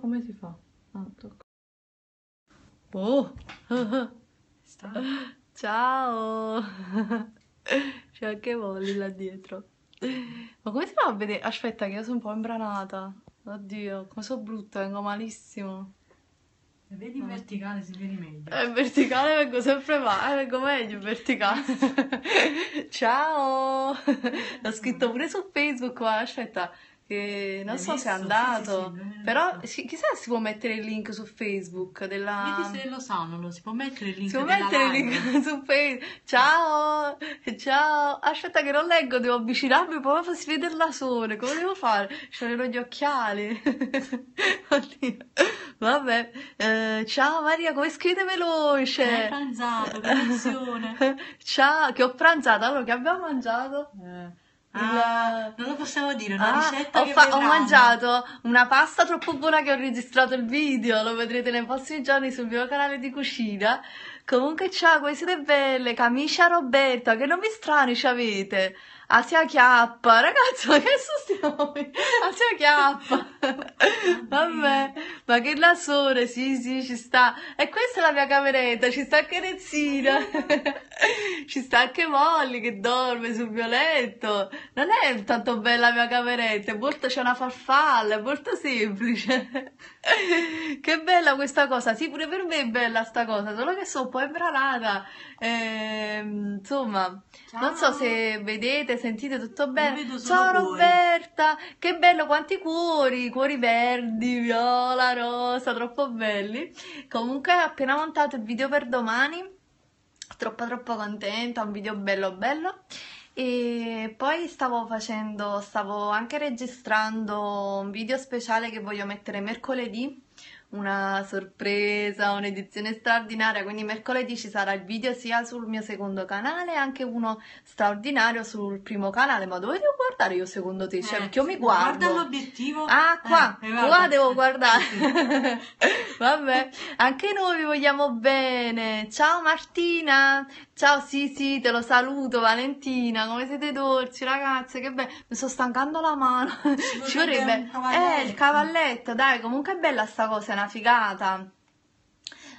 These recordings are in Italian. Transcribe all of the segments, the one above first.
come si fa? Ah, tocca. Oh! Sta. Ciao! C'è anche Molly là dietro. Ma come si fa a vedere? Aspetta che io sono un po' imbranata. Oddio, come sono brutta, vengo malissimo. Se vedi in no. verticale si vedi meglio. Eh, in verticale vengo sempre male, eh, vengo meglio in verticale. Ciao! L'ho scritto pure su Facebook, ma aspetta che non so se è andato, sì, sì, sì, però si, chissà si può mettere il link su Facebook della... Vedi se lo sanno, lo si può mettere il link Si può mettere il link su Facebook, ciao, ciao, aspetta che non leggo, devo avvicinarmi proprio vedere vederla sole, come devo fare? C'erano gli occhiali, Oddio. vabbè, eh, ciao Maria, come scrivete veloce? Eh, che hai pranzato, benedizione! ciao, che ho pranzato, allora che abbiamo mangiato? Eh. Ah, non lo possiamo dire, una ah, ricetta ho, fa- ho, mangiato una pasta troppo buona che ho registrato il video, lo vedrete nei prossimi giorni sul mio canale di cucina. Comunque ciao, voi siete belle, camicia Roberta, che nomi strani ci avete. Alzia chiappa, ragazzi, ma che stiamo? Alzia chiappa. Vabbè, ma che lassore, sì, sì, ci sta. E questa è la mia cameretta, ci sta anche Rezzina. ci sta anche Molly che dorme sul mio letto. Non è tanto bella la mia cameretta, è molto, c'è una farfalla, è molto semplice. che bella questa cosa. Sì, pure per me è bella sta cosa, solo che sono un po' imbranata. Eh, insomma, Ciao. non so se vedete Sentite tutto bene? Ciao cuori. Roberta, che bello, quanti cuori, cuori verdi, viola, rosa, troppo belli. Comunque ho appena montato il video per domani, troppo troppo contenta, un video bello bello. E poi stavo facendo, stavo anche registrando un video speciale che voglio mettere mercoledì una sorpresa, un'edizione straordinaria, quindi mercoledì ci sarà il video sia sul mio secondo canale, anche uno straordinario sul primo canale, ma dove devo guardare io secondo te? Cioè, eh, io mi guardo. Guarda l'obiettivo. Ah, eh, qua, eh, qua devo guardare. Vabbè, anche noi vi vogliamo bene. Ciao Martina, Ciao, sì, sì, te lo saluto, Valentina, come siete dolci, ragazze, che bello, mi sto stancando la mano, ci, ci vorrebbe, eh, il cavalletto, dai, comunque è bella sta cosa, è una figata.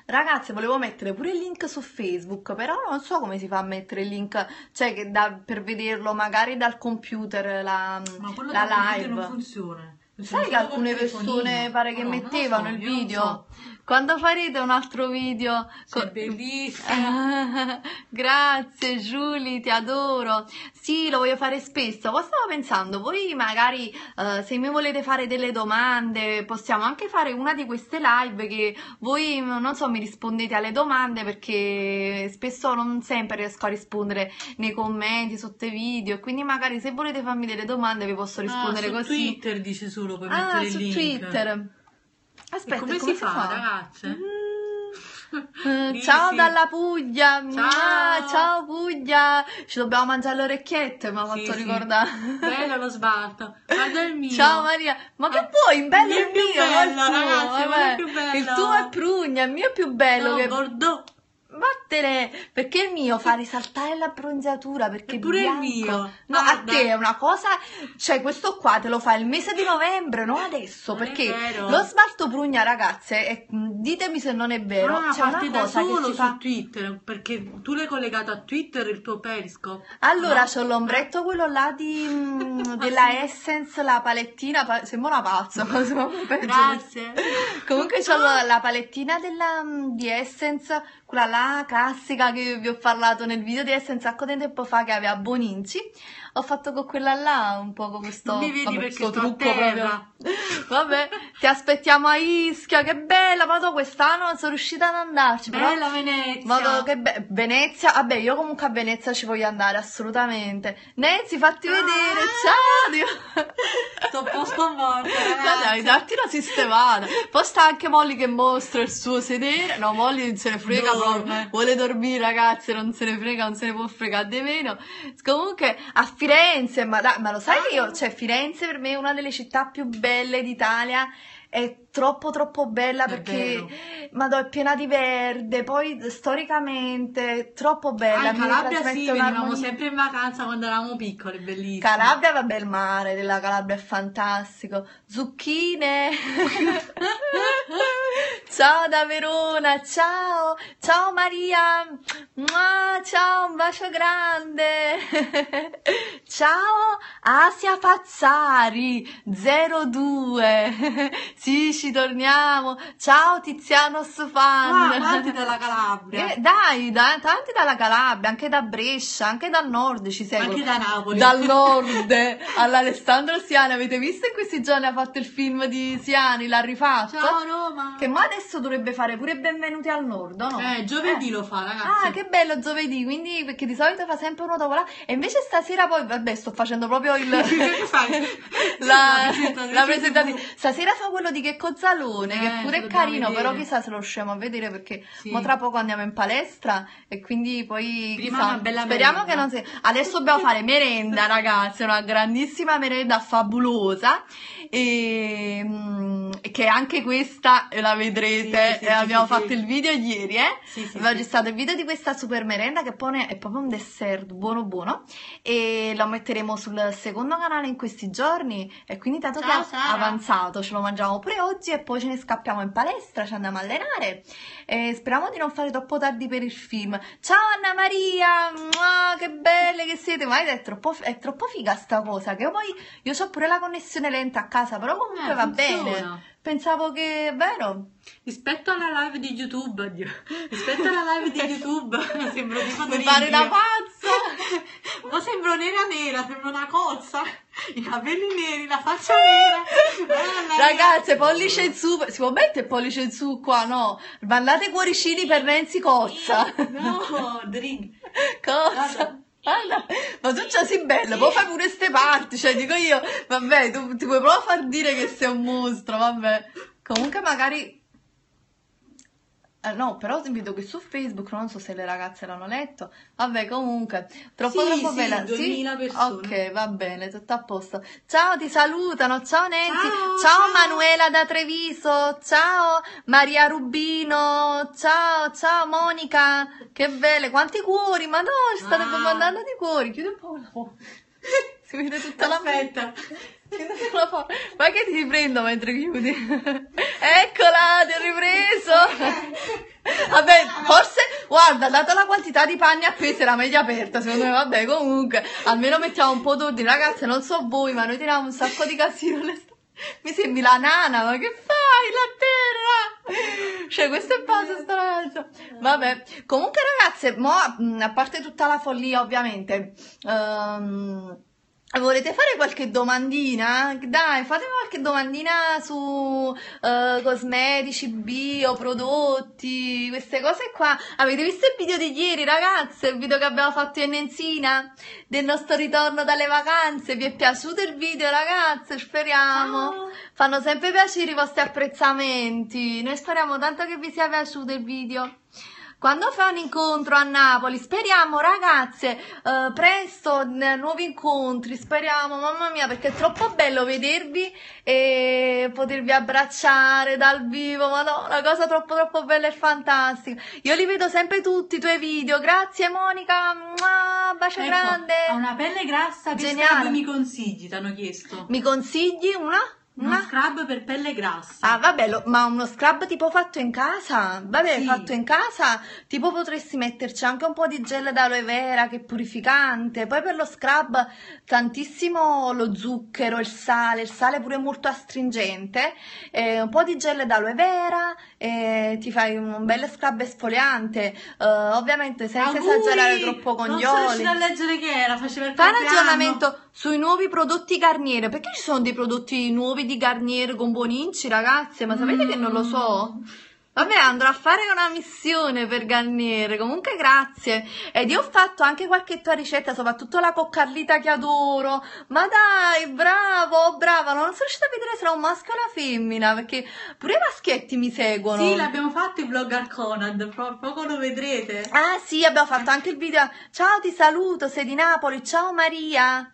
Ragazze, volevo mettere pure il link su Facebook, però non so come si fa a mettere il link, cioè da, per vederlo magari dal computer, la, Ma quello la live. non funziona. Sai che alcune persone pare che no, mettevano so, il video? So. Quando farete un altro video? Sei con... bellissima! Grazie Giulia, ti adoro! Sì, lo voglio fare spesso. Poi stavo pensando, voi magari uh, se mi volete fare delle domande, possiamo anche fare una di queste live che voi, mm, non so, mi rispondete alle domande perché spesso non sempre riesco a rispondere nei commenti, sotto i video. Quindi magari se volete farmi delle domande vi posso ah, rispondere ah, su così. Twitter dice solo, puoi ah, mettere su il link. Twitter. Aspetta, come, come, si, si fa, fa? ragazze? Mm. Eh, Dici. Ciao dalla Puglia, ciao. Ah, ciao Puglia, ci dobbiamo mangiare le orecchiette, mi ha fatto sì, ricordare. Sì. Bello lo sbarto, guarda il mio. Ciao Maria, ma che ah, vuoi? Bello il mio, bello, il tuo, ragazzi, il tuo è prugna, il mio è più bello. No, che... Bordeaux vattene, perché il mio fa risaltare l'abbronzatura, perché è pure bianco. il mio. No, Guarda. a te è una cosa, cioè questo qua te lo fa il mese di novembre, non adesso, non perché lo smalto prugna, ragazze, è, mm, ditemi se non è vero, ah, c'è una cosa solo che si fa... Twitter, perché tu l'hai collegato a Twitter il tuo perisco Allora, no? c'ho l'ombretto quello là di, mm, della Essence, la palettina, pa... sembra una pazza, Grazie. Comunque c'ho la, la palettina della, mm, di Essence quella là classica che vi ho parlato nel video di essere un sacco di tempo fa che aveva Boninci ho fatto con quella là un po' con questo, mi vedi vabbè, sto trucco proprio. Vabbè, ti aspettiamo a Ischia, che bella, vado quest'anno, non sono riuscita ad andarci. Bella però, Venezia. Vado, che be- Venezia, vabbè, io comunque a Venezia ci voglio andare, assolutamente. Nenzi, fatti ah! vedere, ciao! Sto un po' sconvolta, dai, datti una sistemata. Poi sta anche Molly che mostra il suo sedere. No, Molly non se ne frega proprio. Vuole dormire, ragazzi, non se ne frega, non se ne può fregare di meno. Comunque, affidati Firenze, ma, da, ma lo sai ah. che io, cioè Firenze per me è una delle città più belle d'Italia, è troppo troppo bella perché Madonna, è piena di verde, poi storicamente troppo bella. Ah, in Calabria sì, venivamo sempre in vacanza quando eravamo piccoli bellissimo. Calabria, vabbè, il mare della Calabria è fantastico. Zucchine! ciao da Verona, ciao! Ciao Maria! Mua, ciao, un bacio grande! ciao Asia Fazzari 02! sì, amici, torniamo. Ciao Tiziano Sufan. Ah, tanti dalla Calabria. Eh, dai, da, tanti dalla Calabria, anche da Brescia, anche dal nord ci seguono. Anche da Napoli. Dal nord all'Alessandro Siani. Avete visto in questi giorni ha fatto il film di Siani, l'ha rifatto? Ciao Roma. Che ma adesso dovrebbe fare pure benvenuti al nord, no? Eh, giovedì eh. lo fa, ragazzi. Ah, che bello giovedì, quindi perché di solito fa sempre uno dopo là e invece stasera poi vabbè, sto facendo proprio il la, la presentazione. Stasera fa quello di che cosa Cozzalone, eh, che pure è carino, vedere. però chissà se lo riusciamo a vedere perché sì. tra poco andiamo in palestra e quindi poi chissà, speriamo merenda. che non sia... Adesso dobbiamo fare merenda, ragazzi, una grandissima merenda fabulosa e mm, che anche questa la vedrete, sì, sì, eh, abbiamo fatto il video ieri, eh? Sì, Abbiamo gestato il video di questa super merenda che pone è proprio un dessert buono buono e lo metteremo sul secondo canale in questi giorni e quindi tanto Ciao, che è avanzato, ce lo mangiamo pure oggi oggi e poi ce ne scappiamo in palestra, ci andiamo a allenare e speriamo di non fare troppo tardi per il film. Ciao Anna Maria, Mua, che belle che siete, ma è troppo, è troppo figa sta cosa, che poi io ho pure la connessione lenta a casa, però comunque eh, va funziona. bene pensavo che è vero. Rispetto alla live di YouTube, oddio. rispetto alla live di YouTube, sembro tipo Mi pare una pazza! Ma sembro nera nera, sembro una cozza. I capelli neri, la faccia nera. Ragazze, pollice in su, si può mettere pollice in su qua, no? Mandate cuoricini per Nancy Cozza. No, drink. Cozza. Guarda. Ana, ma tu c'è sì bella, sì. puoi fare pure ste parti, cioè dico io, vabbè, tu ti puoi proprio far dire che sei un mostro, vabbè. Comunque magari eh, no, però vedo che su Facebook, non so se le ragazze l'hanno letto, vabbè comunque, troppo sì, troppo sì, bella, 2000 sì? persone. ok va bene, tutto a posto, ciao ti salutano, ciao Nancy, ciao, ciao, ciao, Manuela da Treviso, ciao Maria Rubino, ciao, ciao Monica, che belle, quanti cuori, ma no, ci state ah. mandando dei cuori, chiudi un po' la si vede tutta Aspetta. la mente. Ma che ti riprendo mentre chiudi? Eccola, ti ho ripreso! Vabbè, forse, guarda, data la quantità di panni appese era media aperta, secondo me, vabbè, comunque, almeno mettiamo un po' d'ordine, ragazzi, non so voi, ma noi tiriamo un sacco di casino Mi sembri la nana, ma che fai? La terra! Cioè, questo è pazzo, sta ragazza. Vabbè, comunque, ragazze, mo, a parte tutta la follia, ovviamente, um, Volete fare qualche domandina? Dai, fatemi qualche domandina su uh, cosmetici, bio, prodotti, queste cose qua. Avete visto il video di ieri, ragazze? Il video che abbiamo fatto in Nenzina? Del nostro ritorno dalle vacanze? Vi è piaciuto il video, ragazze? Speriamo. Ciao. Fanno sempre piacere i vostri apprezzamenti. Noi speriamo tanto che vi sia piaciuto il video quando fa un incontro a Napoli, speriamo ragazze, eh, presto nuovi incontri, speriamo, mamma mia, perché è troppo bello vedervi e potervi abbracciare dal vivo, ma no, una cosa troppo troppo bella e fantastica. Io li vedo sempre tutti i tuoi video, grazie Monica, Mua, bacio ecco, grande. Ha una pelle grassa, che mi consigli, ti hanno chiesto. Mi consigli una? Uno ma... scrub per pelle grassa. Ah, vabbè, lo... ma uno scrub tipo fatto in casa? Vabbè, sì. fatto in casa, tipo potresti metterci anche un po' di gel d'aloe vera che è purificante. Poi per lo scrub tantissimo lo zucchero, il sale, il sale pure molto astringente, eh, un po' di gel d'aloe vera, e eh, ti fai un bel scrub esfoliante, eh, ovviamente senza Auguri! esagerare troppo con non gli oli. Non riuscito a leggere che era, faceva il Fa ragionamento sui nuovi prodotti Garnier. Perché ci sono dei prodotti nuovi di Garnier con Boninci, ragazze? Ma sapete mm. che non lo so? Vabbè, andrò a fare una missione per Garnier. Comunque, grazie. Ed io ho fatto anche qualche tua ricetta, soprattutto la coccarlita che adoro. Ma dai, bravo, oh, brava. Non sono riuscita a vedere se era un maschio o una femmina, perché pure i maschietti mi seguono. Sì, l'abbiamo fatto in vlog al Conad, poco lo vedrete. Ah, sì, abbiamo fatto anche il video. Ciao, ti saluto, sei di Napoli. Ciao, Maria.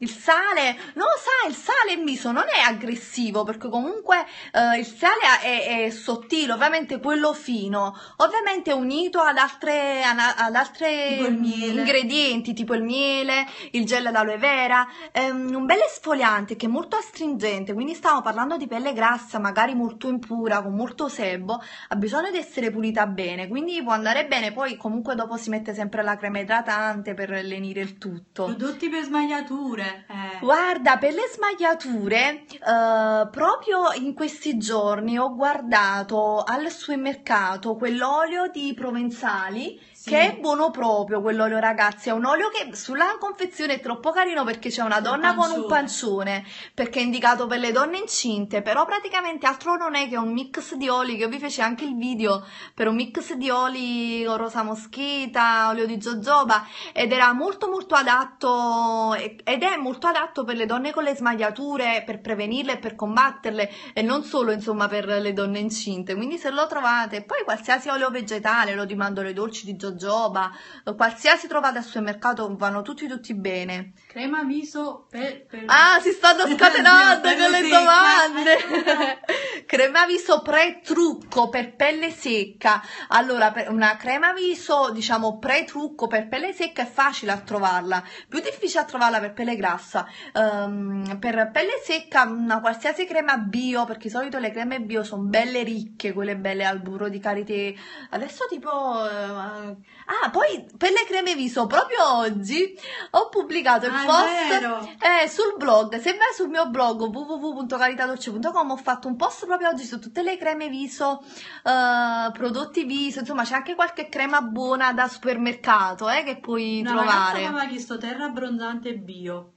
Il sale, no, sa, il sale in miso non è aggressivo perché comunque eh, il sale è, è, sottile, ovviamente quello fino, ovviamente unito ad altre, ad altre ingredienti tipo il miele, il gel d'aloe vera, ehm, un bel esfoliante che è molto astringente, quindi stiamo parlando di pelle grassa, magari molto impura, con molto sebo, ha bisogno di essere pulita bene, quindi può andare bene, poi comunque dopo si mette sempre la crema idratante per lenire il tutto. Prodotti per smagliature eh. Guarda, per le smagliature, eh, proprio in questi giorni ho guardato al supermercato quell'olio di provenzali che è buono proprio quell'olio ragazzi, è un olio che sulla confezione è troppo carino perché c'è una donna un con un pancione, perché è indicato per le donne incinte, però praticamente altro non è che un mix di oli, che io vi feci anche il video per un mix di oli con rosa moschita, olio di jojoba, ed era molto molto adatto, ed è molto adatto per le donne con le smagliature, per prevenirle e per combatterle, e non solo insomma per le donne incinte, quindi se lo trovate, poi qualsiasi olio vegetale, lo di mandorle dolci, di jojoba, Giova, eh, qualsiasi trovate al supermercato vanno tutti tutti bene. Crema viso per... per... Ah, si stanno scatenando con le domande! crema viso pre-trucco per pelle secca. Allora, una crema viso, diciamo, pre-trucco per pelle secca è facile a trovarla, più difficile a trovarla per pelle grassa. Um, per pelle secca una qualsiasi crema bio, perché di solito le creme bio sono belle ricche, quelle belle al burro di karité. Adesso tipo eh, Ah, poi per le creme viso, proprio oggi ho pubblicato il ah, post eh, sul blog. Se vai sul mio blog www.caritadolce.com ho fatto un post proprio oggi su tutte le creme viso, eh, prodotti viso, insomma c'è anche qualche crema buona da supermercato eh, che puoi Una trovare. Una ragazza mi ha chiesto terra abbronzante bio.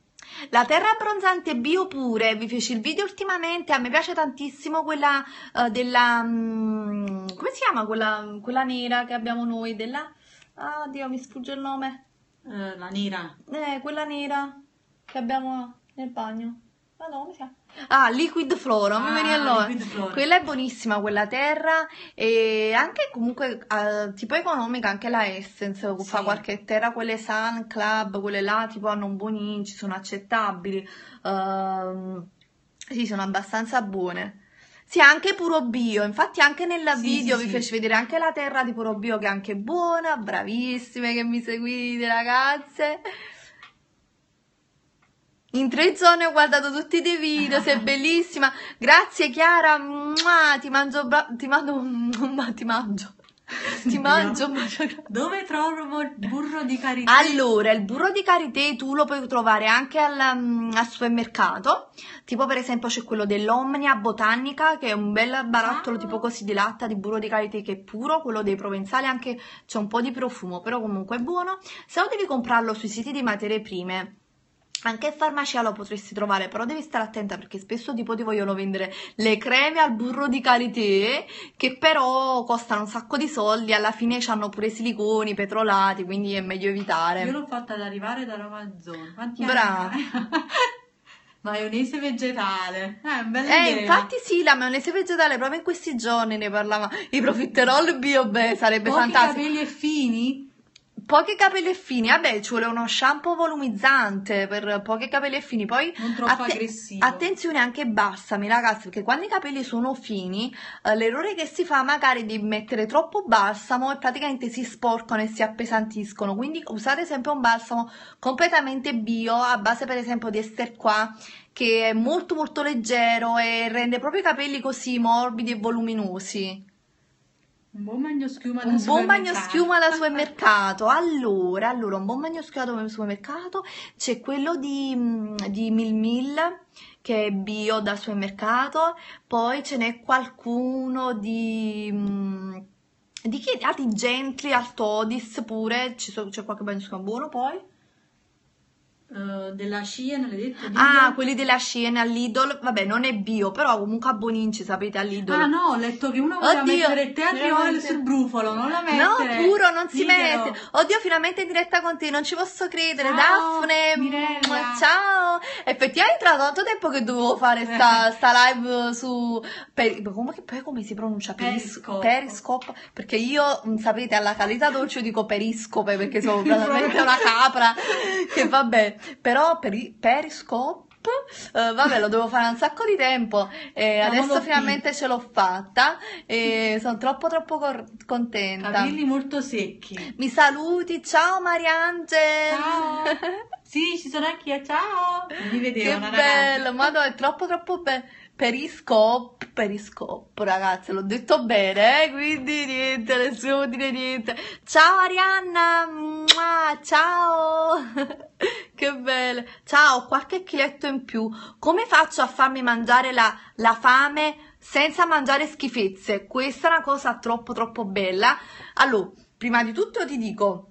La terra abbronzante bio pure, vi feci il video ultimamente, a me piace tantissimo quella uh, della... Um, come si chiama quella, quella, nera che abbiamo noi? Della... Ah, Dio, mi sfugge il nome. Eh, la nera. Eh, quella nera che abbiamo nel bagno. Ma no, come si chiama? Ah, Liquid Flora, mi veniva ah, il Quella è buonissima, quella terra e anche comunque eh, tipo economica, anche la Essence sì. fa qualche terra, quelle Sun Club, quelle là tipo hanno un buon inci, sono accettabili. Uh, sì, sono abbastanza buone. Sì, anche puro bio. Infatti, anche nel sì, video sì, vi sì. fece vedere anche la terra di puro bio, che è anche buona. Bravissime che mi seguite, ragazze. In tre zone ho guardato tutti i tuoi video, sei bellissima. Grazie Chiara, ti mangio, bra- ti mando, un ti mangio. Ti mangio, mangio. Dove trovo il burro di karité? Allora, il burro di karité tu lo puoi trovare anche al, mm, al supermercato. Tipo, per esempio, c'è quello dell'Omnia Botanica, che è un bel barattolo ah. tipo così di latta di burro di karité che è puro. Quello dei provenzali anche c'è un po' di profumo, però comunque è buono. Se no devi comprarlo sui siti di materie prime anche in farmacia lo potresti trovare, però devi stare attenta perché spesso tipo ti vogliono vendere le creme al burro di karité che però costano un sacco di soldi, alla fine hanno pure siliconi, petrolati, quindi è meglio evitare. Io l'ho fatta ad arrivare da Roma Zone. Quanti Brava. Maionese vegetale. Eh, bella eh, infatti sì, la maionese vegetale proprio in questi giorni ne parlava. I profiterol bio, beh, sarebbe Pochi fantastico. capelli e fini? pochi capelli fini, vabbè, ci vuole uno shampoo volumizzante per pochi capelli fini, poi non troppo atten- aggressivo. Attenzione anche balsami, ragazzi, perché quando i capelli sono fini, eh, l'errore che si fa magari di mettere troppo balsamo e praticamente si sporcano e si appesantiscono, quindi usate sempre un balsamo completamente bio a base per esempio di Esterqua che è molto molto leggero e rende proprio i capelli così morbidi e voluminosi. Un buon magnoschiuma da un buon magnoschiuma da supermercato. Allora, allora, un buon bagno schiuma da supermercato c'è quello di, mm, di Mil Mil che è bio da supermercato, poi ce n'è qualcuno di mm, di chi? Ah, di Gently, Altodis pure, c'è qualche bagno schiuma buono poi. Eh, della Shein, l'hai detto? Lidl? Ah, quelli della Shein all'Idol, vabbè, non è bio, però comunque a Boninci, sapete, all'Idol. Ah no, ho letto che uno voleva Oddio, mettere il tea veramente... sul brufolo, non la mettere. No, puro, non si Ditelo. mette. Oddio, finalmente in diretta con te, non ci posso credere. Ciao, Daphne, Mirella. ciao. Effettivamente tra tanto tempo che dovevo fare sta, eh. sta live su... Per... Come, poi come si pronuncia? Periscope. Periscope. Perché io, mm, sapete, alla calità dolce dico periscope, perché sono veramente una capra. che vabbè però per i scopo Uh, eh, vabbè, lo devo fare un sacco di tempo e eh, Ma adesso finalmente ce l'ho fatta e sono troppo troppo cor- contenta. Capelli molto secchi. Mi saluti, ciao Mariangela. Ciao. sì, ci sono anch'io, ciao. Mi vedevano, Che bello, ma è troppo troppo bello. Periscope, Periscope ragazzi, l'ho detto bene, eh? quindi niente, nessuno dire niente. Ciao Arianna, Mua, ciao, che belle. Ciao, qualche chiletto in più. Come faccio a farmi mangiare la, la fame senza mangiare schifezze? Questa è una cosa troppo troppo bella. Allora, prima di tutto ti dico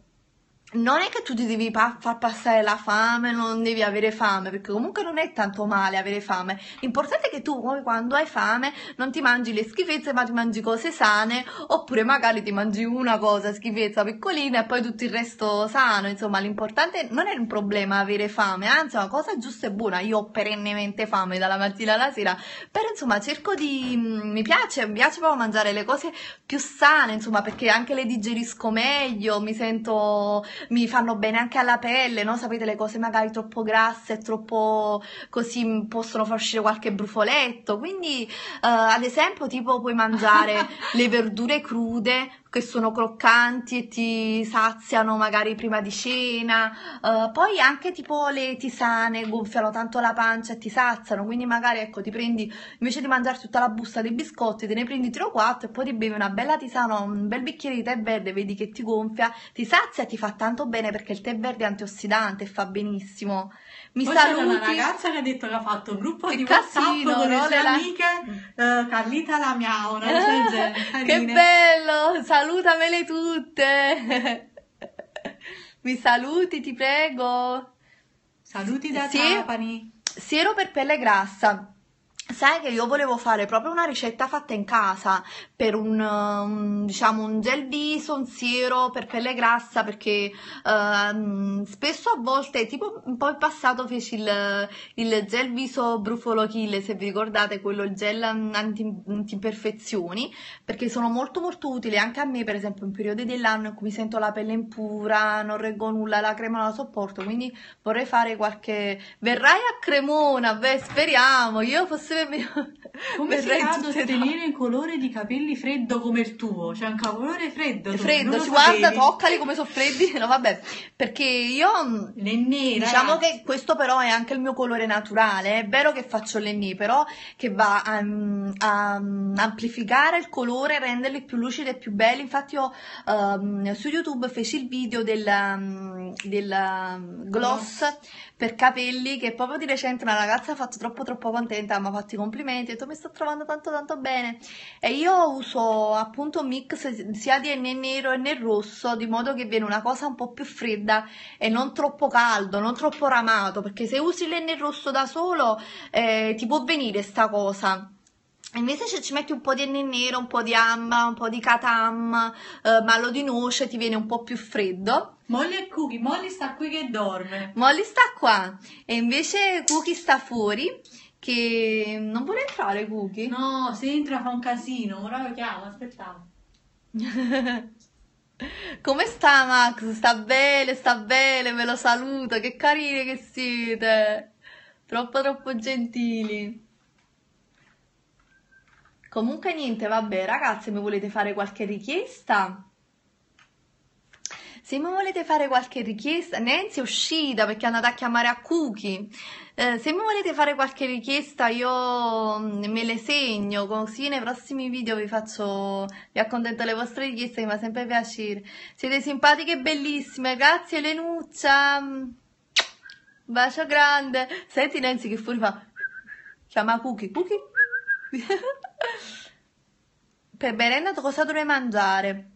non è che tu ti devi pa- far passare la fame, non devi avere fame, perché comunque non è tanto male avere fame. L'importante è che tu poi quando hai fame non ti mangi le schifezze, ma ti mangi cose sane, oppure magari ti mangi una cosa schifezza piccolina e poi tutto il resto sano. Insomma, l'importante non è un problema avere fame, anzi è una cosa giusta e buona. Io ho perennemente fame dalla mattina alla sera, però insomma cerco di... Mm, mi piace, mi piace proprio mangiare le cose più sane, insomma, perché anche le digerisco meglio, mi sento mi fanno bene anche alla pelle, no? Sapete, le cose magari troppo grasse, troppo così possono far uscire qualche brufoletto. Quindi, eh, ad esempio, tipo puoi mangiare le verdure crude che sono croccanti e ti saziano magari prima di cena, uh, poi anche tipo le tisane gonfiano tanto la pancia e ti saziano, quindi magari ecco ti prendi invece di mangiare tutta la busta dei biscotti te ne prendi 3 o 4 e poi ti bevi una bella tisana, un bel bicchiere di tè verde, vedi che ti gonfia, ti sazia e ti fa tanto bene perché il tè verde è antiossidante e fa benissimo mi Poi saluti. una ragazza che ha detto che ha fatto un gruppo che di cazzino, WhatsApp con no? le sue la... amiche, eh, Carlita la miau, una cosa del genere. Che bello, salutamele tutte. mi saluti, ti prego. Saluti da sì. Trapani. Siero per pelle grassa. Sai che io volevo fare proprio una ricetta fatta in casa per un, um, diciamo, un gel viso, un siero per pelle grassa perché uh, spesso a volte, tipo un po' in passato feci il, il gel viso brufolo kill, se vi ricordate, quello il gel anti-imperfezioni perché sono molto molto utili anche a me per esempio in periodi dell'anno in cui mi sento la pelle impura, non reggo nulla, la crema non la sopporto, quindi vorrei fare qualche... Verrai a Cremona, beh speriamo, io fosse come si fa ad ottenere il colore di capelli freddo come il tuo? C'è cioè, un colore freddo. freddo, ci guarda, toccali come sono freddi. No, vabbè, perché io. Mm, l'ennè. Diciamo che questo però è anche il mio colore naturale. È vero che faccio l'ennè, però che va a, mm, a, a mm, amplificare il colore, renderli più lucidi e più belli. Infatti, io um, su YouTube feci il video del, del gloss. gloss per capelli che proprio di recente una ragazza ha fatto troppo troppo contenta, mi ha fatto i complimenti, e ha detto mi sto trovando tanto tanto bene e io uso appunto un mix sia di nel nero e nel rosso di modo che viene una cosa un po' più fredda e non troppo caldo, non troppo ramato perché se usi il nel rosso da solo eh, ti può venire sta cosa Invece se ci metti un po' di nero, un po' di amba, un po' di katam, eh, malo di noce, ti viene un po' più freddo. Molly e Cookie, Molly sta qui che dorme. Molly sta qua e invece Cookie sta fuori che non vuole entrare Cookie. No, se entra fa un casino, ora lo chiamo, aspettate. Come sta Max? Sta bene, sta bene, ve lo saluto, che carine che siete. Troppo troppo gentili. Comunque niente, vabbè ragazze, mi volete fare qualche richiesta? Se mi volete fare qualche richiesta, Nancy è uscita perché è andata a chiamare a Cookie. Eh, se mi volete fare qualche richiesta io mm, me le segno, così nei prossimi video vi faccio, vi accontento le vostre richieste, mi fa sempre piacere. Siete simpatiche e bellissime, grazie Lenuccia. Bacio grande. Senti Nancy che fuori fa, chiama Cookie, Cookie? per merenda cosa dovrei mangiare?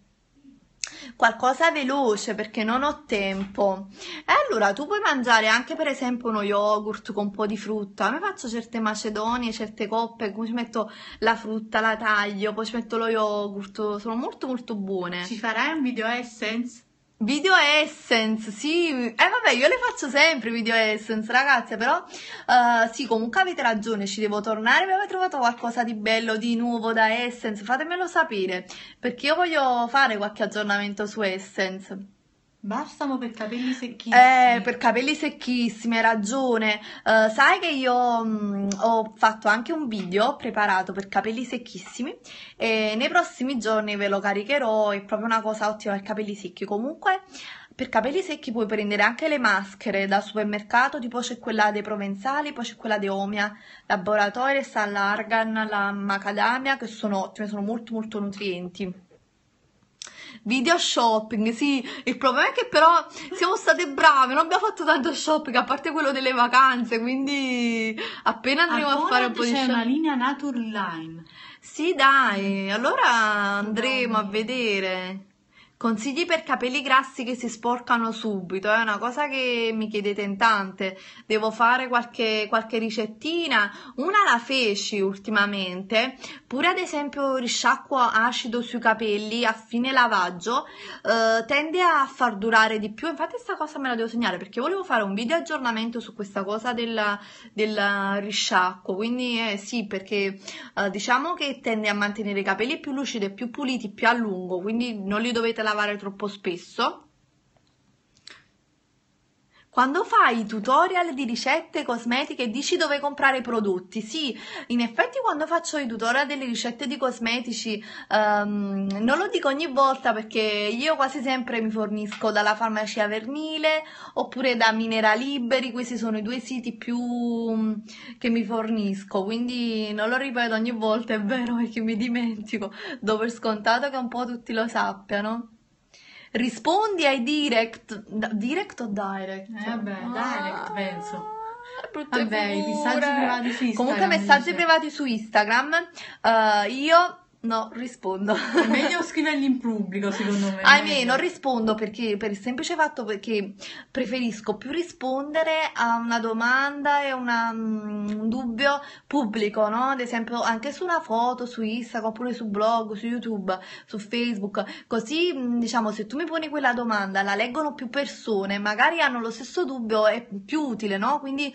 Qualcosa veloce perché non ho tempo. E allora tu puoi mangiare anche per esempio uno yogurt con un po' di frutta. A me faccio certe macedonie, certe coppe, come ci metto la frutta, la taglio, poi ci metto lo yogurt. Sono molto molto buone. Ci farai un video essence? Video Essence, sì, eh vabbè io le faccio sempre video Essence ragazze, però uh, sì comunque avete ragione, ci devo tornare, mi avete trovato qualcosa di bello, di nuovo da Essence, fatemelo sapere, perché io voglio fare qualche aggiornamento su Essence. Balsamo per capelli secchissimi. Eh, per capelli secchissimi, hai ragione. Uh, sai che io mh, mm, ho fatto anche un video preparato per capelli secchissimi e nei prossimi giorni ve lo caricherò, è proprio una cosa ottima per capelli secchi. Comunque, per capelli secchi puoi prendere anche le maschere da supermercato, tipo c'è quella dei Provenzali, poi c'è quella di Omia, Laboratorio, Sall'Argan, la Macadamia, che sono ottime, sono molto molto nutrienti video shopping, sì, il problema è che però siamo state brave, non abbiamo fatto tanto shopping, a parte quello delle vacanze, quindi appena andremo a, a fare un po' di shopping... c'è una linea Naturline. Sì, dai, allora andremo a vedere. Consigli per capelli grassi che si sporcano subito, è una cosa che mi chiedete in tante. Devo fare qualche, qualche ricettina. Una la feci ultimamente, pure ad esempio risciacquo acido sui capelli a fine lavaggio, eh, tende a far durare di più. Infatti questa cosa me la devo segnare perché volevo fare un video aggiornamento su questa cosa del, del risciacquo. Quindi eh, sì, perché eh, diciamo che tende a mantenere i capelli più lucidi, e più puliti, più a lungo, quindi non li dovete lavare lavare troppo spesso. Quando fai i tutorial di ricette cosmetiche dici dove comprare i prodotti, sì, in effetti quando faccio i tutorial delle ricette di cosmetici um, non lo dico ogni volta perché io quasi sempre mi fornisco dalla farmacia Vernile oppure da Minera Liberi, questi sono i due siti più mm, che mi fornisco, quindi non lo ripeto ogni volta, è vero perché mi dimentico, dopo il scontato che un po' tutti lo sappiano rispondi ai direct, direct o direct? Eh vabbè, ah, direct penso. Vabbè, i messaggi privati su Instagram. Comunque messaggi privati su Instagram. Uh, io No, rispondo. È meglio scriverli in pubblico, secondo me. Ahimè, non rispondo perché, per il semplice fatto che preferisco più rispondere a una domanda e una, mm, un dubbio pubblico, no? Ad esempio, anche su una foto, su Instagram, oppure su blog, su YouTube, su Facebook. Così, mm, diciamo, se tu mi poni quella domanda, la leggono più persone, magari hanno lo stesso dubbio, è più utile, no? Quindi,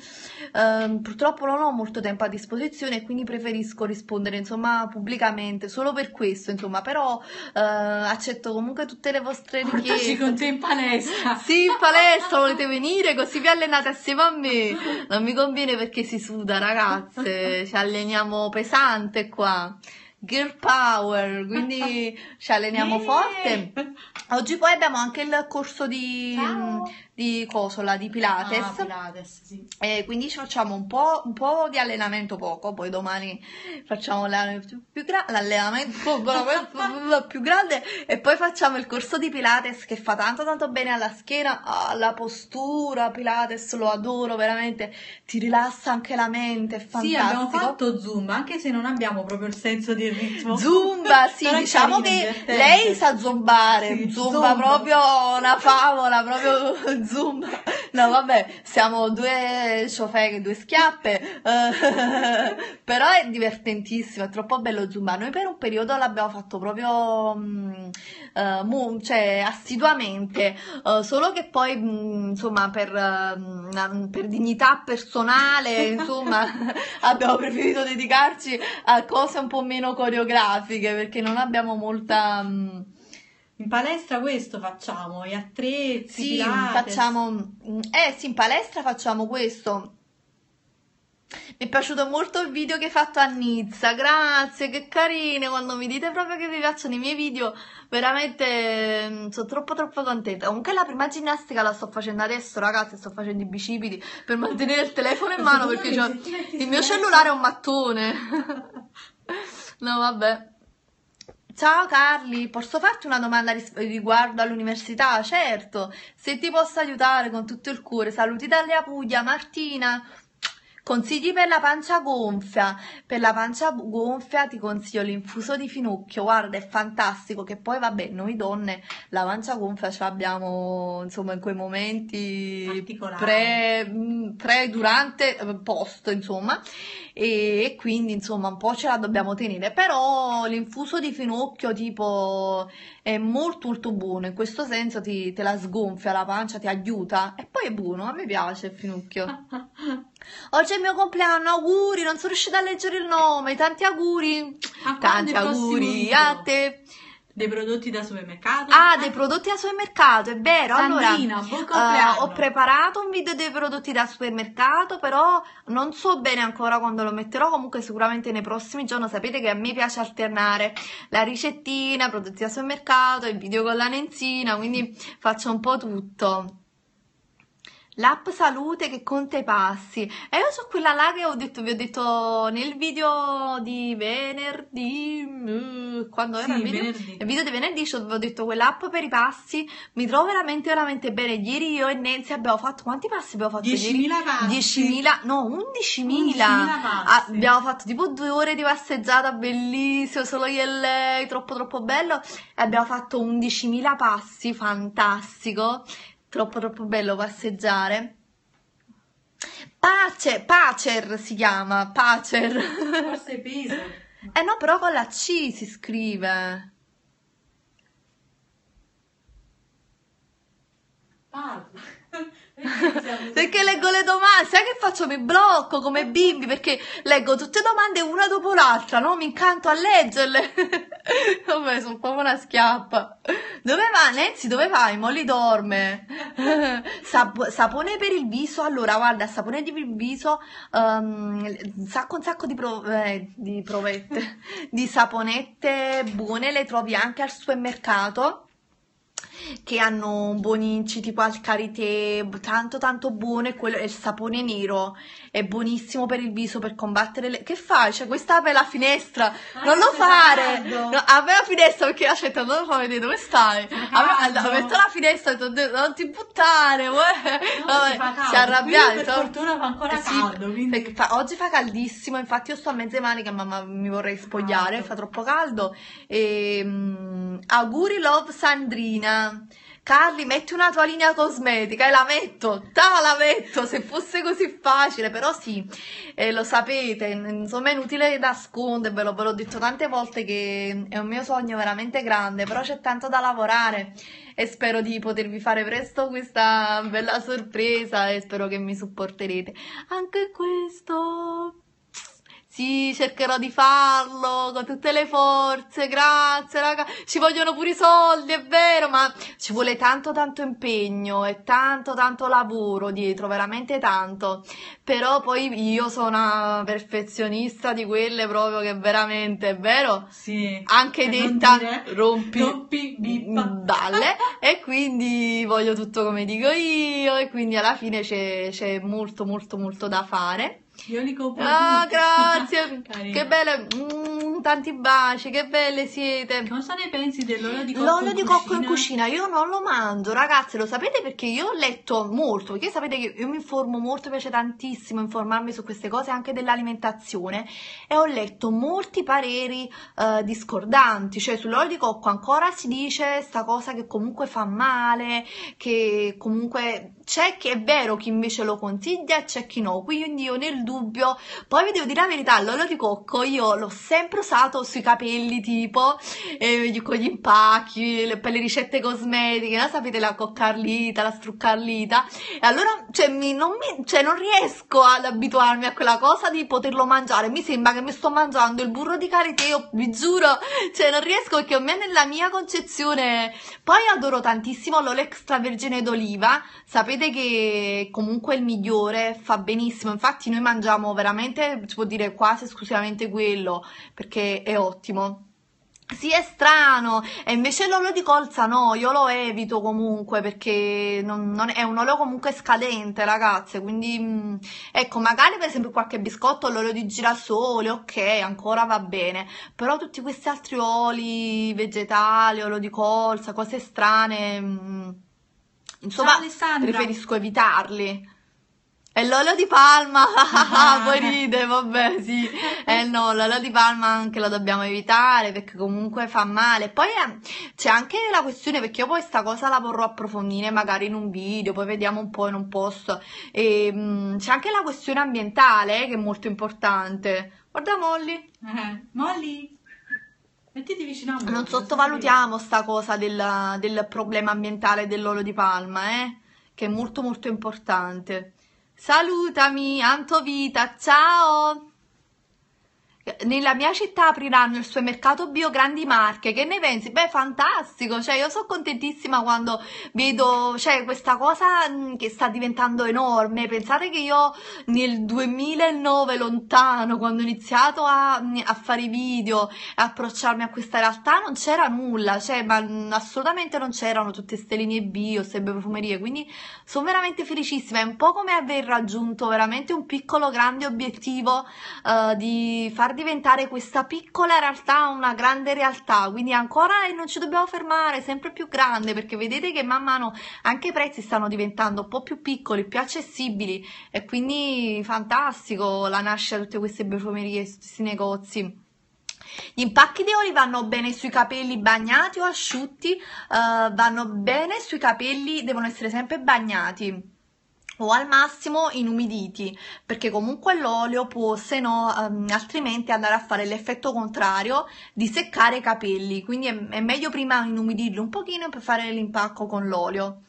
eh, purtroppo non ho molto tempo a disposizione e quindi preferisco rispondere, insomma, pubblicamente solo per questo, insomma, però eh, accetto comunque tutte le vostre Portaci richieste. con te in palestra. Sì, in palestra volete venire così vi allenate assieme a me. Non mi conviene perché si suda, ragazze, ci alleniamo pesante qua. Girl power, quindi ci alleniamo forte. Oggi poi abbiamo anche il corso di, di Cosola, di Pilates. Ah, Pilates sì. E quindi ci facciamo un po', un po', di allenamento poco, poi domani facciamo l'allenamento più, gra- l'allenamento più grande e poi facciamo il corso di Pilates che fa tanto tanto bene alla schiena, alla postura, Pilates lo adoro veramente, ti rilassa anche la mente, è fantastico. Sì, abbiamo fatto Zumba, anche se non abbiamo proprio il senso di ritmo. Zumba, sì, diciamo che lei sa zombare, sì zumba, zumba, proprio una favola, proprio zumba. No, vabbè, siamo due ciofeghe, due schiappe, eh, però è divertentissimo, è troppo bello zumba. Noi per un periodo l'abbiamo fatto proprio uh, mu- cioè, assiduamente, uh, solo che poi, mh, mm, insomma, per, uh, per, dignità personale, insomma, abbiamo preferito dedicarci a cose un po' meno coreografiche perché non abbiamo molta... Mh, in palestra questo facciamo, gli attrezzi, sì, facciamo mm, Eh sì, in palestra facciamo questo. Mi è piaciuto molto il video che hai fatto a Nizza, grazie, che carine, quando mi dite proprio che vi piacciono i miei video, veramente mm, sono troppo troppo contenta. Comunque la prima ginnastica la sto facendo adesso ragazzi, sto facendo i bicipiti per mantenere il telefono in mano perché il mio cellulare è un mattone. no vabbè. Ciao Carli, posso farti una domanda riguardo all'università? Certo, se ti posso aiutare con tutto il cuore, saluti dalla Puglia, Martina. Consigli per la pancia gonfia. Per la pancia gonfia ti consiglio l'infuso di finocchio, guarda, è fantastico. Che poi, vabbè, noi donne la pancia gonfia ce l'abbiamo insomma in quei momenti pre, mm, pre, durante, eh, post, insomma e quindi insomma un po' ce la dobbiamo tenere però l'infuso di finocchio tipo è molto molto buono in questo senso ti, te la sgonfia la pancia ti aiuta e poi è buono a me piace il finocchio oggi è il mio compleanno auguri non sono riuscita a leggere il nome tanti auguri a tanti auguri a te dei prodotti da supermercato. Ah, dei prodotti da supermercato, è vero. Sandrina, allora, buon compleanno. Uh, ho preparato un video dei prodotti da supermercato, però non so bene ancora quando lo metterò, comunque sicuramente nei prossimi giorni sapete che a me piace alternare la ricettina, prodotti da supermercato, il video con la Nenzina, quindi faccio un po' tutto l'app salute che conta i passi e io su quella là che ho detto, vi ho detto nel video di venerdì mm, quando sì, era il video, il video di venerdì vi ho detto quell'app per i passi mi trovo veramente veramente bene ieri io e Nancy abbiamo fatto quanti passi abbiamo fatto 10.000 passi 10.000 no 11.000 11 ah, abbiamo fatto tipo due ore di passeggiata bellissimo solo io e lei troppo troppo bello e abbiamo fatto 11.000 passi fantastico troppo troppo bello passeggiare. Pace, Pacer si chiama, Pacer. Forse Pisa. Eh no, però con la C si scrive. Pacer. Perché, leggo le domande, sai che faccio? Mi blocco come bimbi perché leggo tutte domande una dopo l'altra, no? Mi incanto a leggerle. Vabbè, sono proprio una schiappa. Dove va Nancy? Dove vai? Molly dorme. Sap- sapone per il viso, allora guarda, sapone per il viso, um, sacco un sacco di, pro- eh, di provette, di saponette buone, le trovi anche al supermercato che hanno boninci tipo al karité, tanto tanto buono e quello è il sapone nero, è buonissimo per il viso, per combattere le... Che fai? Cioè questa apre la finestra, ah, non lo fare! No, apre la finestra perché aspetta, non lo fa vedere dove stai. Apre, aperto la finestra e ho detto non ti buttare, No, Vabbè, si, è arrabbiato. Per fortuna fa ancora eh, caldo. Quindi... Fa, oggi fa caldissimo, infatti io sto a mezze maniche, mamma mi vorrei spogliare, caldo. Esatto. fa troppo caldo. E, um, auguri Love Sandrina. Carli, metti una tua linea cosmetica e la metto, ta, la metto, se fosse così facile, però sì, eh, lo sapete, insomma è inutile nascondervelo, ve l'ho detto tante volte che è un mio sogno veramente grande, però c'è tanto da lavorare e spero di potervi fare presto questa bella sorpresa e spero che mi supporterete anche questo. Sì, cercherò di farlo con tutte le forze, grazie raga. Ci vogliono pure i soldi, è vero, ma ci vuole tanto tanto impegno e tanto tanto lavoro dietro, veramente tanto. Però poi io sono una perfezionista di quelle proprio che veramente, è vero? Sì. Anche eh, detta rompi, rompi mm, balle e quindi voglio tutto come dico io e quindi alla fine c'è, c'è molto molto molto da fare io li compro. Ah, grazie. che belle. Mm, tanti baci, che belle siete. Cosa ne pensi dell'olio di cocco? L'olio di cocco in cucina io non lo mangio, ragazze, lo sapete perché io ho letto molto, perché sapete che io mi informo molto, mi piace tantissimo informarmi su queste cose anche dell'alimentazione e ho letto molti pareri eh, discordanti, cioè sull'olio di cocco ancora si dice sta cosa che comunque fa male, che comunque c'è chi è vero chi invece lo consiglia e c'è chi no, quindi io nel dubbio, poi vi devo dire la verità, l'olio di cocco io l'ho sempre usato sui capelli tipo, eh, con gli impacchi, le, per le ricette cosmetiche, no? sapete la coccarlita, la struccarlita, e allora cioè, mi, non, mi, cioè, non riesco ad abituarmi a quella cosa di poterlo mangiare, mi sembra che mi sto mangiando il burro di karité, io vi giuro, cioè non riesco perché a me nella mia concezione, poi adoro tantissimo l'olio extravergine d'oliva, sapete vede che comunque il migliore fa benissimo, infatti noi mangiamo veramente, si può dire quasi esclusivamente quello, perché è ottimo. Sì, è strano, e invece l'olio di colza no, io lo evito comunque perché non, non è un olio comunque scadente, ragazze, quindi mm, ecco, magari per esempio qualche biscotto l'olio di girasole, ok, ancora va bene, però tutti questi altri oli vegetali, olio di colza, cose strane... Mm, Insomma, preferisco evitarli. È l'olio di palma, ah. ride, vabbè, sì. Eh no, l'olio di palma anche la dobbiamo evitare perché comunque fa male. Poi eh, c'è anche la questione, perché io poi questa cosa la vorrò approfondire magari in un video, poi vediamo un po' in un post. E, mh, mm, c'è anche la questione ambientale eh, che è molto importante. Guarda Molly. Uh-huh. Molly. Mettiti vicino a me. Non sottovalutiamo sta cosa del, del problema ambientale dell'olio di palma, eh? che è molto molto importante. Salutami, Antovita, ciao! nella mia città apriranno il suo mercato bio grandi marche che ne pensi? beh fantastico cioè io sono contentissima quando vedo cioè, questa cosa mm, che sta diventando enorme pensate che io nel 2009 lontano quando ho iniziato a, mm, a fare i video e approcciarmi a questa realtà non c'era nulla cioè ma mm, assolutamente non c'erano tutte queste linee bio queste profumerie quindi sono veramente felicissima è un po' come aver raggiunto veramente un piccolo grande obiettivo uh, di far diventare questa piccola realtà una grande realtà, quindi ancora non ci dobbiamo fermare, sempre più grande, perché vedete che man mano anche i prezzi stanno diventando un po' più piccoli, più accessibili e quindi fantastico la nascita di tutte queste profumerie, questi negozi. Gli impacchi di oli vanno bene sui capelli bagnati o asciutti, uh, vanno bene sui capelli, devono essere sempre bagnati o al massimo inumiditi perché comunque l'olio può se no um, altrimenti andare a fare l'effetto contrario di seccare i capelli quindi è, è meglio prima inumidirli un pochino per fare l'impacco con l'olio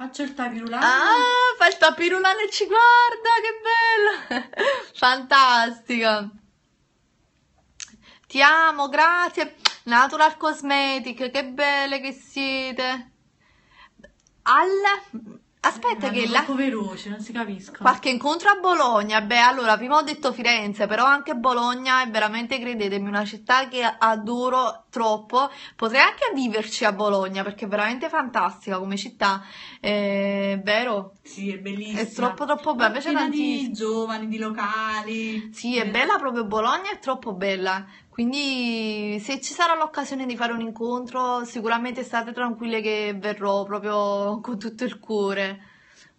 Faccio il tapirulano. Ah, fa il tapirulano e ci guarda, che bello! Fantastica! Ti amo, grazie. Natural Cosmetic, che belle che siete. Al Aspetta eh, che la... veloce, non si capiscono. Qualche incontro a Bologna. Beh, allora, prima ho detto Firenze, però anche Bologna è veramente, credetemi, una città che adoro troppo. Potrei anche viverci a Bologna, perché è veramente fantastica come città. È eh, vero? Sì, è bellissima. È troppo troppo bella. Invece di giovani, di locali. Sì, è bella proprio Bologna, è troppo bella. Quindi se ci sarà l'occasione di fare un incontro, sicuramente state tranquille che verrò proprio con tutto il cuore.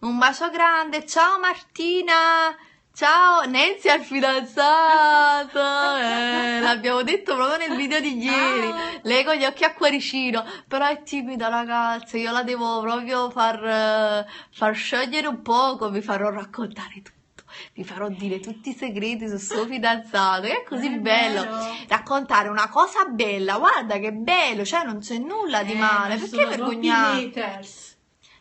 Un bacio grande, ciao Martina! Ciao, Nancy al fidanzato! Eh, l'abbiamo detto proprio nel video di ieri. Lei con gli occhi a cuoricino, però è timida ragazzi, io la devo proprio far, eh, far sciogliere un poco, vi farò raccontare tutto vi farò dire tutti i segreti sul suo fidanzato, che è così è bello. bello. raccontare una cosa bella, guarda che bello, cioè non c'è nulla di eh, male, perché vergognarsi?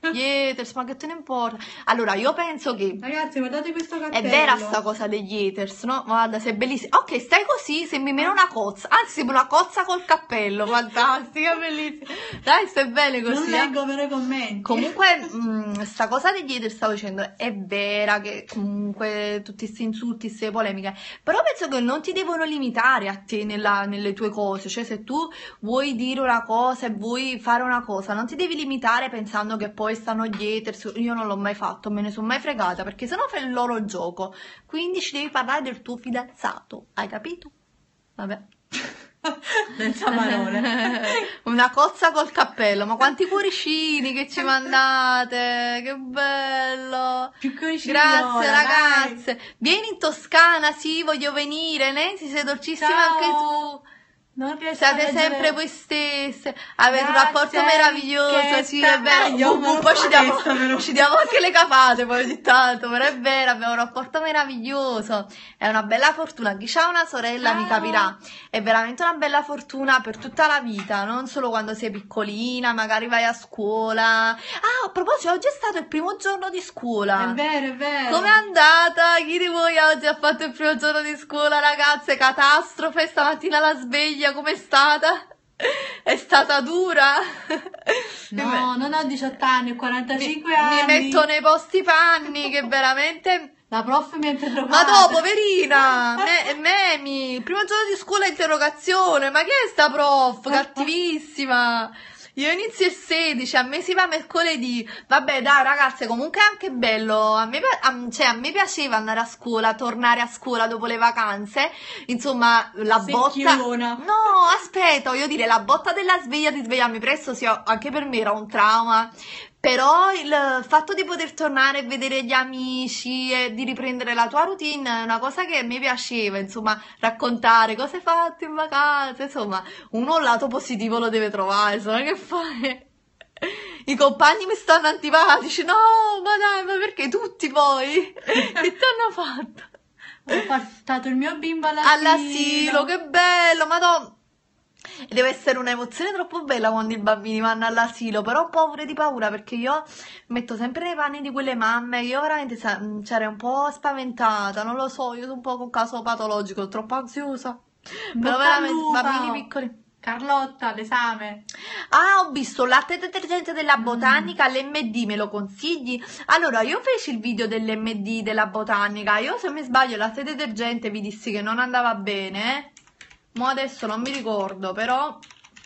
Yeters, ma che te ne importa? Allora, io penso che... Ragazzi, guardate questo cartello. È vera sta cosa degli haters, no? Guarda, sei bellissima. Ok, stai così, sembri meno una cozza. Anzi, sembra una cozza col cappello. Fantastica, bellissima. Dai, stai bene così. Non eh. leggo eh? però i commenti. Comunque, mh, mm, sta cosa degli haters, stavo dicendo, è vera che comunque tutti questi insulti, queste polemiche. Però penso che non ti devono limitare a te nella, nelle tue cose. Cioè, se tu vuoi dire una cosa e vuoi fare una cosa, non ti devi limitare pensando che poi e stanno dietro, io non l'ho mai fatto, me ne sono mai fregata, perché sennò fai il loro gioco, quindi ci devi parlare del tuo fidanzato, hai capito? Vabbè. senza parole una cozza col cappello ma quanti cuoricini che ci mandate che bello più cuoricini grazie ora, ragazze dai. vieni in Toscana sì voglio venire Nancy sei dolcissima Ciao. anche tu No, Siete sempre voi stesse, avete un rapporto meraviglioso, sì, è vero, un po' ci diamo, ci diamo anche le capate poi ogni tanto, però è vero, abbiamo un rapporto meraviglioso, è una bella fortuna, chi ha una sorella ah. mi capirà, è veramente una bella fortuna per tutta la vita, non solo quando sei piccolina, magari vai a scuola, ah, a proposito, oggi è stato il primo giorno di scuola, è vero, è vero, com'è andata, chi di voi oggi ha fatto il primo giorno di scuola, ragazze, catastrofe, stamattina la sveglia famiglia com'è stata? È stata dura? No, non ho 18 anni, ho 45 mi, anni. Mi metto nei posti panni che veramente... La prof mi ha interrogato. Ma dopo, poverina! Me- memi! Il primo giorno di scuola interrogazione! Ma che è sta prof? Cattivissima! Io inizio il 16, a me si va mercoledì. Vabbè, dai, ragazze, comunque è anche bello. A me, a, cioè, a me piaceva andare a scuola, tornare a scuola dopo le vacanze. Insomma, la Secchiona. botta. No, aspetta, voglio dire, la botta della sveglia di svegliarmi presto, sì, anche per me era un trauma. Però il fatto di poter tornare e vedere gli amici e di riprendere la tua routine è una cosa che mi piaceva, insomma, raccontare cosa hai fatto in vacanza, insomma, uno un lato positivo lo deve trovare, insomma, che fare? I compagni mi stanno antipatici, no, ma dai, ma perché tutti poi? che ti hanno fatto? Ho portato il mio bimbo all'asilo. All'asilo, che bello, madonna deve essere un'emozione troppo bella quando i bambini vanno all'asilo, però ho paura di paura perché io metto sempre nei panni di quelle mamme, io veramente sarei mm, cioè, un po' spaventata, non lo so, io sono un po' con caso patologico, troppo ansiosa. Però veramente, bambini piccoli. Carlotta, l'esame. Ah, ho visto latte detergente della mm. botanica, mm. l'MD me lo consigli? Allora, io feci il video dell'MD della botanica. Io se mi sbaglio, latte detergente vi dissi che non andava bene. Eh. Mo adesso non mi ricordo, però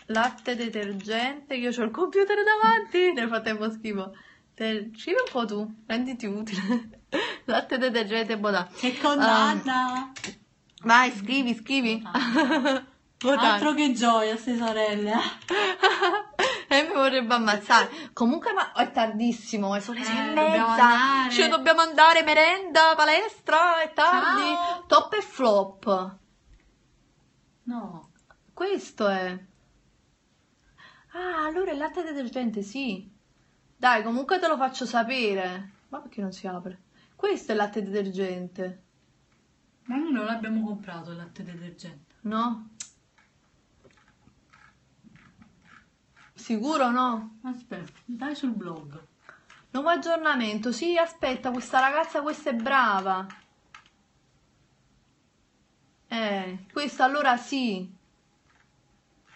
latte detergente, io ho il computer davanti, nel frattempo scrivo. Te... Scrivi un po' tu, renditi utile. latte detergente buona. Che condanna! Um, vai, scrivi, scrivi. Ah. Altro che gioia, ste sorelle. e mi vorrebbe ammazzare. Comunque, ma è tardissimo, è eh, solo le eh, sei eh, e mezza. Ci dobbiamo andare merenda, palestra, è tardi. Ciao. Top e flop. No, questo è. Ah, allora il latte detergente, sì. Dai, comunque te lo faccio sapere. Ma perché non si apre? Questo è il latte detergente. Ma noi non l'abbiamo comprato il latte detergente. No? Sicuro no? Aspetta, dai sul blog. Nuovo aggiornamento. Sì, aspetta, questa ragazza questa è brava. Eh, questo allora sì.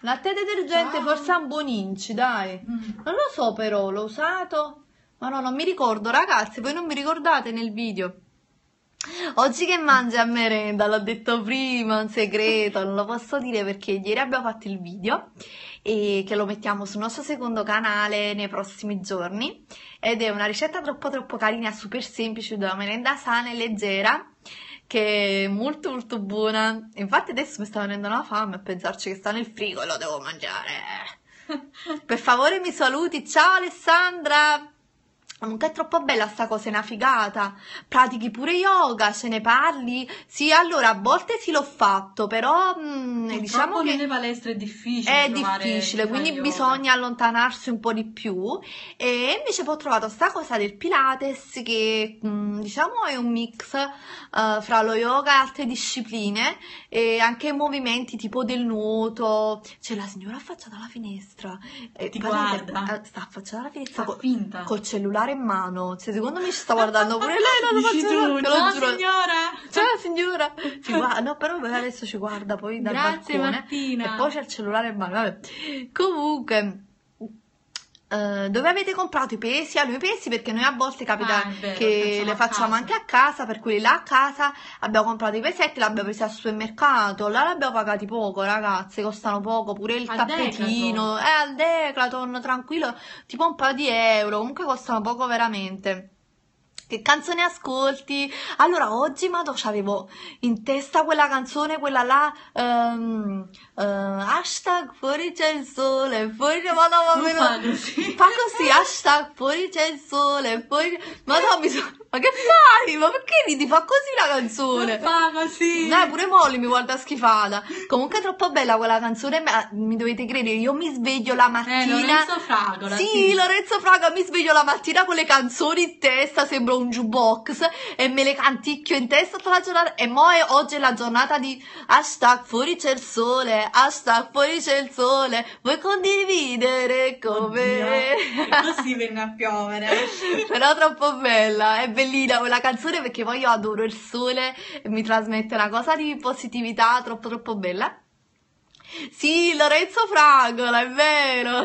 Latte detergente wow. forse amboninci, dai. Mm. Non lo so però, l'ho usato? Ma no, non mi ricordo, ragazzi, voi non mi ricordate nel video. Oggi che mangi a merenda, l'ho detto prima, un segreto, non lo posso dire perché ieri abbiamo fatto il video e che lo mettiamo sul nostro secondo canale nei prossimi giorni ed è una ricetta troppo troppo carina, super semplice, da merenda sana e leggera che è molto molto buona. Infatti adesso mi sta venendo la fame a pensarci che sta nel frigo e lo devo mangiare. per favore mi saluti, ciao Alessandra! Comunque è troppo bella sta cosa, è una figata. Pratichi pure yoga, ce ne parli. Sì, allora a volte sì l'ho fatto, però mh, mm, diciamo che nelle palestre è difficile. È difficile, quindi bisogna allontanarsi un po' di più. E invece poi ho trovato sta cosa del Pilates che mh, mm, diciamo è un mix uh, fra lo yoga e altre discipline e anche movimenti tipo del nuoto. C'è cioè, la signora affacciata alla finestra. E, eh, Ti guarda. Eh, sta affacciata alla finestra. Fa co- finta. Col cellulare cellulare in mano. Cioè, secondo me ci sta eh, guardando pure eh, lei. Non lo faccio tu, te lo giuro. signora. Ciao signora. Ci guarda, no, però adesso ci guarda poi dal Grazie, balcone. Martina. E poi c'è il cellulare in mano. Vabbè. Comunque eh, dove avete comprato i pesi? A ah, Allora, i pesi perché noi a volte capita ah, vero, che le facciamo anche a casa, per cui là a casa abbiamo comprato i pesetti, l'abbiamo presi al supermercato, là l'abbiamo pagati poco, ragazze, costano poco, pure il al tappetino, Declaton. eh, al Declaton, tranquillo, tipo un paio di euro, comunque costano poco veramente. Che canzone ascolti? Allora, oggi, Mado, avevo in testa quella canzone, quella là, um, uh, hashtag fuori c'è il sole, fuori c'è, Madonna, ma meno... fa così, hashtag fuori c'è il sole, fuori... Madonna, mi sono... Ma che fai? Ma perché ridi? Fa così la canzone. fa così. Dai, pure Molly mi guarda schifata. Comunque è troppo bella quella canzone, ma mi dovete credere, io mi sveglio la eh, mattina. Eh, Lorenzo Fragola. Sì, sì, Lorenzo Fragola, mi sveglio la mattina con le canzoni in testa, sembra un jukebox, e me le canticchio in testa tutta la giornata. E mo è, oggi è la giornata di hashtag fuori c'è il sole, hashtag fuori c'è il sole, vuoi condividere con Oddio. me? Così venne a piovere. Però troppo bella, è bella bellina quella canzone perché poi io adoro il sole e mi trasmette una cosa di positività troppo troppo bella. Sì, Lorenzo Fragola, è vero!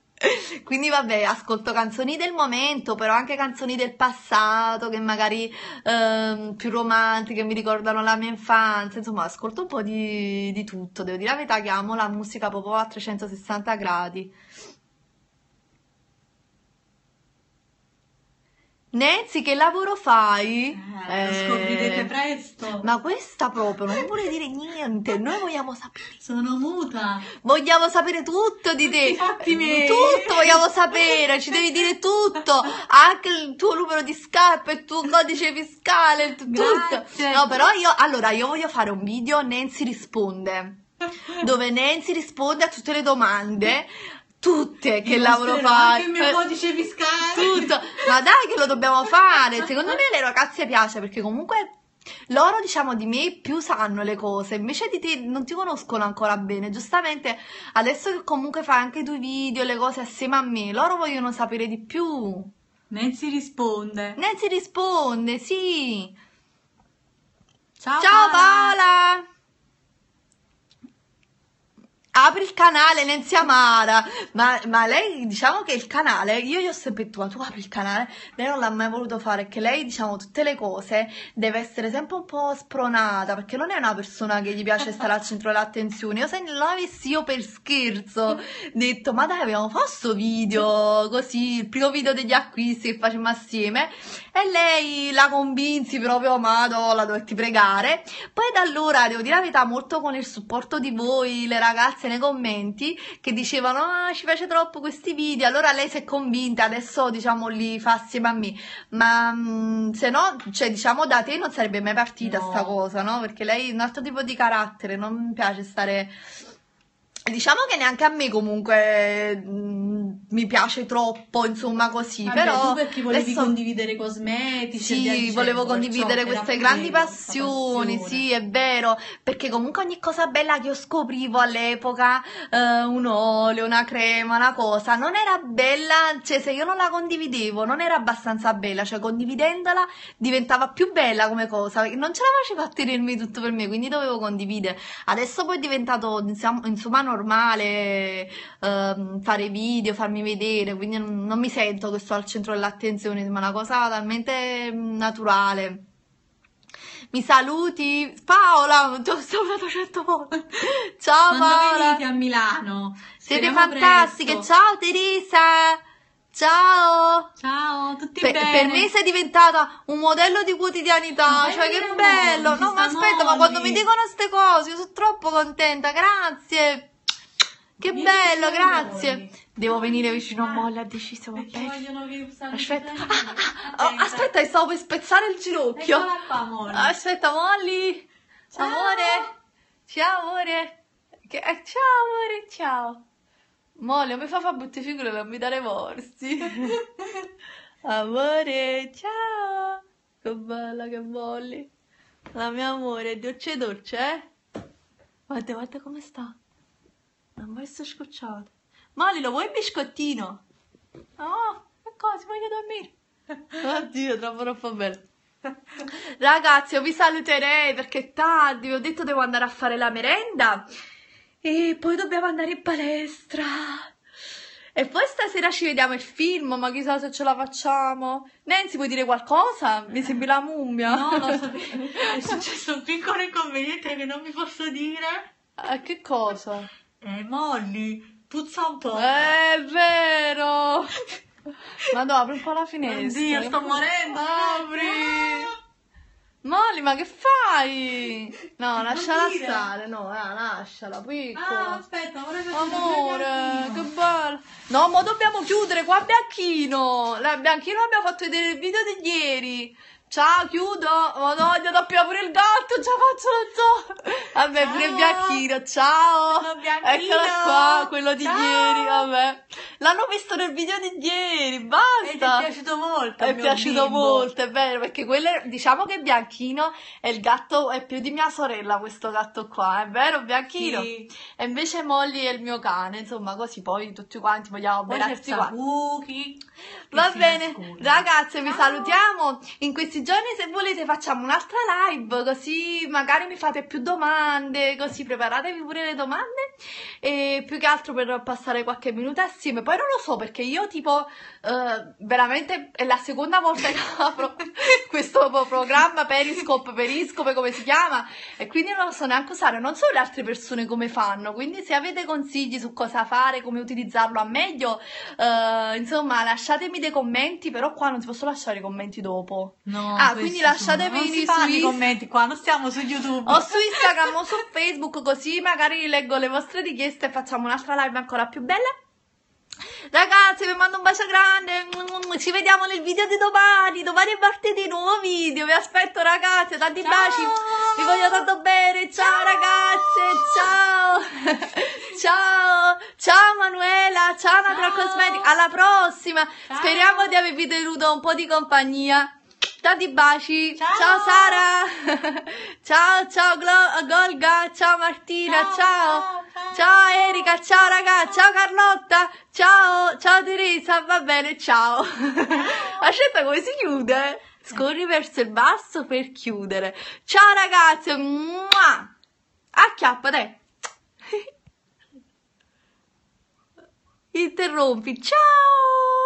Quindi vabbè, ascolto canzoni del momento, però anche canzoni del passato che magari ehm, più romantiche mi ricordano la mia infanzia, insomma ascolto un po' di, di tutto, devo dire la verità che amo la musica proprio a 360 gradi. Nancy, che lavoro fai? Eh, lo scoprirete eh, presto. Ma questa proprio non vuole dire niente. Noi vogliamo sapere. Sono muta. Vogliamo sapere tutto di te. Fatti miei. Tutto vogliamo sapere. Ci devi dire tutto. Anche il tuo numero di scarpe, il tuo codice fiscale, tutto. Grazie. No, però io, allora, io voglio fare un video. Nancy risponde dove Nancy risponde a tutte le domande tutte che lavoro fare. anche il mio codice fiscale tutto ma dai che lo dobbiamo fare secondo me le ragazze piace perché comunque loro diciamo di me più sanno le cose invece di te non ti conoscono ancora bene giustamente adesso che comunque fai anche i tuoi video le cose assieme a me loro vogliono sapere di più Nancy risponde Nancy risponde sì ciao, ciao Paola. Paola apri il canale Nenzia Mara ma, ma, lei diciamo che il canale io gli ho sempre detto ma tu apri il canale lei non l'ha mai voluto fare che lei diciamo tutte le cose deve essere sempre un po' spronata perché non è una persona che gli piace stare al centro dell'attenzione io se non l'avessi io per scherzo detto ma dai abbiamo fatto video così il primo video degli acquisti che facciamo assieme e lei la convinsi proprio amado la dovetti pregare poi da allora devo dire la verità molto con il supporto di voi le ragazze ragazze nei commenti che dicevano ah ci piace troppo questi video, allora lei si è convinta, adesso diciamo li fa assieme a me, ma mh, mm, se no, cioè diciamo da te non sarebbe mai partita no. sta cosa, no? Perché lei è un altro tipo di carattere, non mi piace stare Diciamo che neanche a me comunque mh, mm, mi piace troppo, insomma così, Vabbè, però... Tu perché volevi so... condividere cosmetici? Sì, dicendo, volevo condividere queste grandi passioni, sì, è vero, perché comunque ogni cosa bella che io scoprivo all'epoca, eh, un olio, una crema, una cosa, non era bella, cioè se io non la condividevo non era abbastanza bella, cioè condividendola diventava più bella come cosa, non ce la faceva tenermi tutto per me, quindi dovevo condividere. Adesso poi è diventato, diciamo, insomma, non normale ehm, fare video, farmi vedere, quindi non, non mi sento che sto al centro dell'attenzione, ma è una cosa talmente mm, naturale. Mi saluti, Paola, ti ho salutato cento volte. Ciao Quando Paola. venite a Milano. Siete fantastiche, presto. ciao Teresa. Ciao! Ciao, tutti per, bene? Per me sei diventata un modello di quotidianità, cioè che bello! No, ma aspetta, ma quando mi dicono queste cose io sono troppo contenta, grazie! Che Vieni bello, grazie. Noi. Devo venire vicino a Molla, ha deciso. Perché vogliono che aspetta. Ah, ah, ah oh, aspetta, stavo per spezzare il ginocchio. Qua, Molly. Aspetta, Molly. Ciao. Amore. Ciao, amore. Che... Eh, ciao, amore, ciao. Molly, mi fa fare butte figure per mi dare morsi. amore, ciao. Che bella che Molly. La mia amore, dolce dolce, eh? Guarda, guarda come sta. Non vuoi essere scocciato? Mali, lo vuoi il biscottino? Oh, che cosa? Voglio dormire. Oddio, troppo troppo bello. Ragazzi, io vi saluterei perché è tardi. Vi ho detto devo andare a fare la merenda. E poi dobbiamo andare in palestra. E poi stasera ci vediamo il film, ma chissà se ce la facciamo. Nancy, vuoi dire qualcosa? Mi sembri la mummia. No, lo so, è successo un piccolo inconveniente che non vi posso dire. Eh, che cosa? Eh, Molly, puzza un po'. È vero! Ma no, apri un po' la finestra. Oddio, sto morendo! Apri! Ah, Molly, ma che fai? No, lasciala stare, no, eh, lasciala, piccola. Ah, aspetta, ora Amore, che bello. No, ma dobbiamo chiudere qua Bianchino. La Bianchino abbiamo fatto vedere il video di ieri. Ciao, chiudo. Oh no, gli ho pure il gatto. Ciao, faccio lo zoo. Vabbè, ciao. pure il bianchino. Ciao. Eccolo qua, quello di ciao. ieri. Vabbè. L'hanno visto nel video di ieri. Basta. E eh, ti è piaciuto molto. È piaciuto bimbo. molto, è vero. Perché quelle, diciamo che Bianchino è il gatto, è più di mia sorella questo gatto qua. È vero, Bianchino? Sì. E invece Molly è il mio cane. Insomma, così poi tutti quanti vogliamo bene. Poi c'è Sapuchi. Va bene, ascolta. ragazze, vi ah. salutiamo. In questi giorni, se volete, facciamo un'altra live, così magari mi fate più domande, così preparatevi pure le domande e più che altro per passare qualche minuto assieme. Poi non lo so perché io tipo eh, veramente è la seconda volta che apro questo programma Periscope, Periscope come si chiama e quindi non lo so neanche usare, non so le altre persone come fanno, quindi se avete consigli su cosa fare, come utilizzarlo a meglio, eh, insomma lasciatemi dei commenti, però qua non ti posso lasciare i commenti dopo. No, ah, quindi lasciatemi non i, i commenti qua, non stiamo su YouTube. O su Instagram o su Facebook così magari leggo le vostre vostre richieste facciamo un'altra live ancora più bella. Ragazzi, vi mando un bacio grande. Ci vediamo nel video di domani. Domani è martedì, nuovo video. Vi aspetto, ragazze Tanti ciao. baci. Vi voglio tanto bene. Ciao, ciao. ragazze. Ciao. ciao. Ciao, Manuela. Ciao, Natural Cosmetics. Alla prossima. Ciao. Speriamo di avervi tenuto un po' di compagnia. Tanti baci! Ciao, ciao Sara! ciao, ciao Glo- Golga! Ciao Martina! Ciao ciao. ciao ciao. Erika! Ciao raga! Ciao Carlotta! Ciao! Ciao Teresa! Va bene, ciao! Ascetta come si chiude? Scorri verso il basso per chiudere. Ciao ragazze! Mua! dai. Interrompi! Ciao!